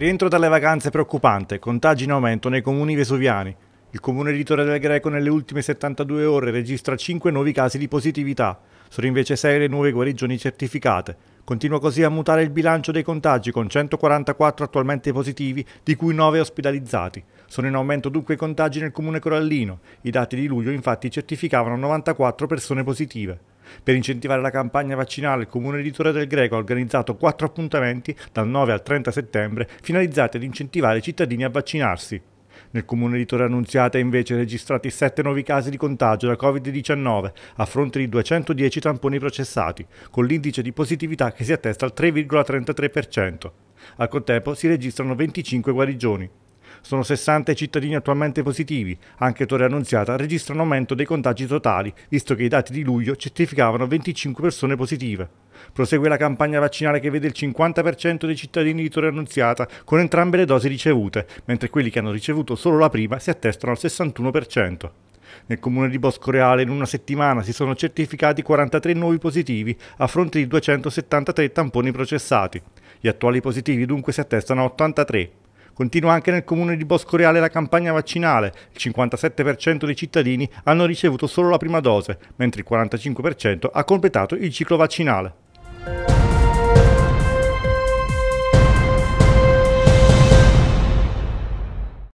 Rientro dalle vacanze preoccupante, contagi in aumento nei comuni vesuviani. Il comune di Torre del Greco nelle ultime 72 ore registra 5 nuovi casi di positività. Sono invece 6 le nuove guarigioni certificate. Continua così a mutare il bilancio dei contagi con 144 attualmente positivi, di cui 9 ospitalizzati. Sono in aumento dunque i contagi nel comune corallino. I dati di luglio infatti certificavano 94 persone positive. Per incentivare la campagna vaccinale, il Comune Editore del Greco ha organizzato quattro appuntamenti dal 9 al 30 settembre finalizzati ad incentivare i cittadini a vaccinarsi. Nel comune di Torre Annunziata invece registrati 7 nuovi casi di contagio da Covid-19 a fronte di 210 tamponi processati, con l'indice di positività che si attesta al 3,33%. Al contempo si registrano 25 guarigioni. Sono 60 i cittadini attualmente positivi. Anche Torre Annunziata registra un aumento dei contagi totali, visto che i dati di luglio certificavano 25 persone positive. Prosegue la campagna vaccinale che vede il 50% dei cittadini di Torre Annunziata con entrambe le dosi ricevute, mentre quelli che hanno ricevuto solo la prima si attestano al 61%. Nel comune di Bosco Reale in una settimana si sono certificati 43 nuovi positivi a fronte di 273 tamponi processati. Gli attuali positivi dunque si attestano a 83. Continua anche nel comune di Boscoreale la campagna vaccinale. Il 57% dei cittadini hanno ricevuto solo la prima dose, mentre il 45% ha completato il ciclo vaccinale.